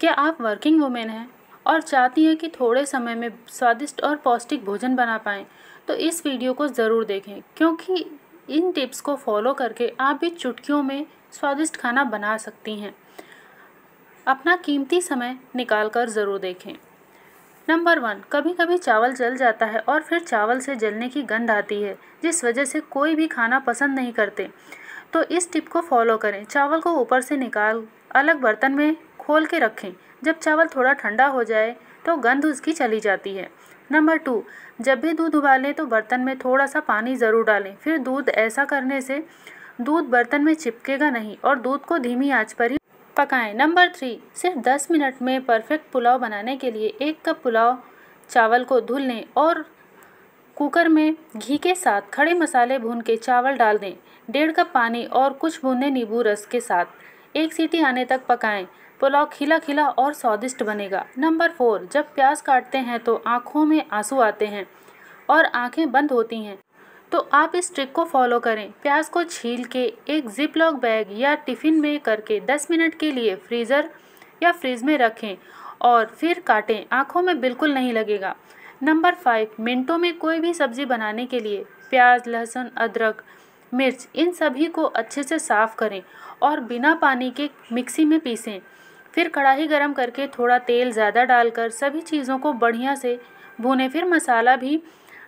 क्या आप working women हैं और चाहती हैं कि थोड़े समय में स्वादिष्ट और पौष्टिक भोजन बना पाएँ तो इस वीडियो को ज़रूर देखें क्योंकि इन टिप्स को फॉलो करके आप भी चुटकियों में स्वादिष्ट खाना बना सकती हैं अपना कीमती समय निकाल कर ज़रूर देखें नंबर वन कभी कभी चावल जल जाता है और फिर चावल से जलने की गंध आती है जिस वजह से कोई भी खाना पसंद नहीं करते तो इस टिप को फॉलो करें चावल को ऊपर से निकाल अलग बर्तन में खोल के रखें जब चावल थोड़ा ठंडा हो जाए तो गंध उसकी चली जाती है नंबर टू जब भी दूध उबालें तो बर्तन में थोड़ा सा पानी ज़रूर डालें फिर दूध ऐसा करने से दूध बर्तन में चिपकेगा नहीं और दूध को धीमी आंच पर ही पकाएं नंबर थ्री सिर्फ दस मिनट में परफेक्ट पुलाव बनाने के लिए एक कप पुलाव चावल को धुल लें और कुकर में घी के साथ खड़े मसाले भून के चावल डाल दें डेढ़ कप पानी और कुछ बूंदे नींबू रस के साथ एक सीटी आने तक पकाएं पुलाव खिला खिला और स्वादिष्ट बनेगा नंबर फोर जब प्याज काटते हैं तो आँखों में आंसू आते हैं और आँखें बंद होती हैं तो आप इस ट्रिक को फॉलो करें प्याज को छील के एक जिप लॉक बैग या टिफ़िन में करके 10 मिनट के लिए फ्रीज़र या फ्रिज में रखें और फिर काटें आँखों में बिल्कुल नहीं लगेगा नंबर फाइव मिनटों में कोई भी सब्ज़ी बनाने के लिए प्याज लहसुन अदरक मिर्च इन सभी को अच्छे से साफ़ करें और बिना पानी के मिक्सी में पीसें फिर कढ़ाई गरम करके थोड़ा तेल ज़्यादा डालकर सभी चीज़ों को बढ़िया से भूने फिर मसाला भी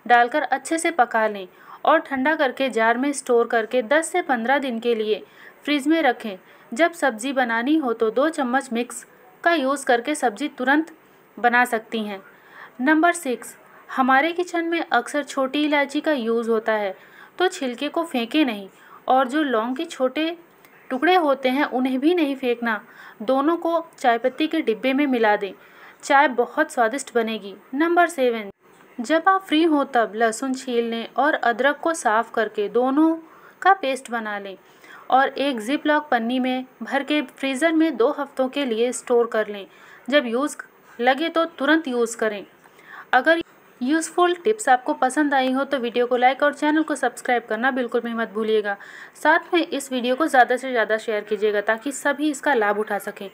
डालकर अच्छे से पका लें और ठंडा करके जार में स्टोर करके 10 से 15 दिन के लिए फ्रिज में रखें जब सब्ज़ी बनानी हो तो दो चम्मच मिक्स का यूज़ करके सब्ज़ी तुरंत बना सकती हैं नंबर सिक्स हमारे किचन में अक्सर छोटी इलायची का यूज़ होता है तो छिलके को फेंके नहीं और जो लौंग के छोटे टुकड़े होते हैं उन्हें भी नहीं फेंकना दोनों को चाय पत्ती के डिब्बे में मिला दें चाय बहुत स्वादिष्ट बनेगी नंबर सेवन जब आप फ्री हो तब लहसुन छील लें और अदरक को साफ़ करके दोनों का पेस्ट बना लें और एक जिप लॉक पन्नी में भर के फ्रीज़र में दो हफ्तों के लिए स्टोर कर लें जब यूज़ लगे तो तुरंत यूज़ करें अगर यूज़फुल टिप्स आपको पसंद आई हो तो वीडियो को लाइक और चैनल को सब्सक्राइब करना बिल्कुल भी मत भूलिएगा साथ में इस वीडियो को ज़्यादा से ज़्यादा शेयर कीजिएगा ताकि सभी इसका लाभ उठा सकें